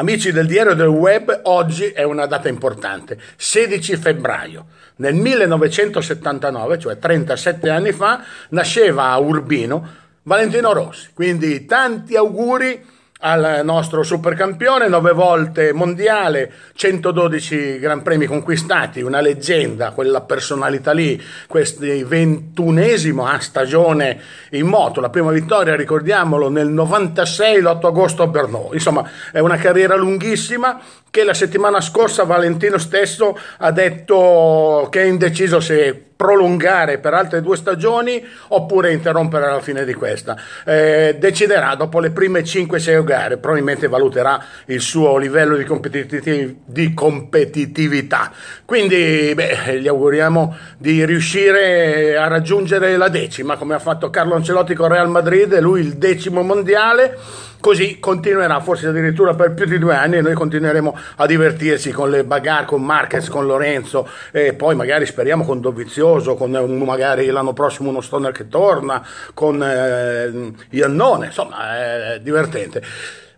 Amici del diario del web, oggi è una data importante, 16 febbraio. Nel 1979, cioè 37 anni fa, nasceva a Urbino Valentino Rossi. Quindi tanti auguri al nostro supercampione, 9 volte mondiale, 112 Gran Premi conquistati, una leggenda, quella personalità lì, questi ventunesimo a stagione in moto, la prima vittoria, ricordiamolo, nel 96, l'8 agosto a Bernò. Insomma, è una carriera lunghissima che la settimana scorsa Valentino stesso ha detto che è indeciso se prolungare per altre due stagioni oppure interrompere alla fine di questa. Eh, deciderà dopo le prime 5-6 gare, probabilmente valuterà il suo livello di, competitiv- di competitività. Quindi beh, gli auguriamo di riuscire a raggiungere la decima, come ha fatto Carlo Ancelotti con Real Madrid, lui il decimo mondiale Così continuerà forse addirittura per più di due anni e noi continueremo a divertirci con le bagarre, con Marquez, con Lorenzo e poi magari speriamo con Dovizioso, con magari l'anno prossimo uno Stoner che torna, con eh, Iannone, insomma è divertente.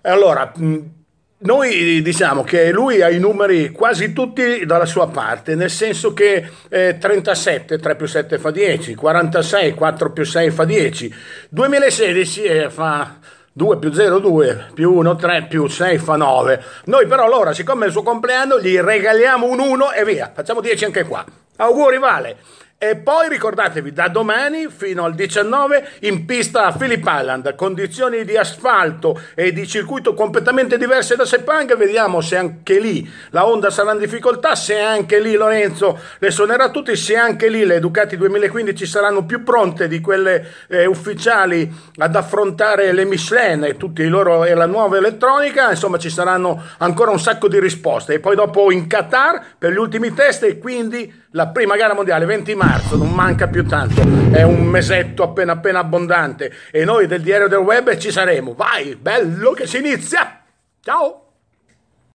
Allora, noi diciamo che lui ha i numeri quasi tutti dalla sua parte, nel senso che eh, 37, 3 più 7 fa 10, 46, 4 più 6 fa 10, 2016 eh, fa... 2 più 0 2 più 1 3 più 6 fa 9 noi però allora siccome è il suo compleanno gli regaliamo un 1 e via facciamo 10 anche qua auguri Vale e poi ricordatevi, da domani fino al 19 in pista a Philip Island, condizioni di asfalto e di circuito completamente diverse da Sepang, vediamo se anche lì la Honda sarà in difficoltà, se anche lì Lorenzo le suonerà tutti, se anche lì le Ducati 2015 saranno più pronte di quelle eh, ufficiali ad affrontare le Michelin e, tutti i loro, e la nuova elettronica, insomma ci saranno ancora un sacco di risposte. E poi dopo in Qatar per gli ultimi test e quindi la prima gara mondiale 20 marzo, non manca più tanto, è un mesetto appena appena abbondante e noi del diario del web ci saremo. Vai, bello che si inizia! Ciao!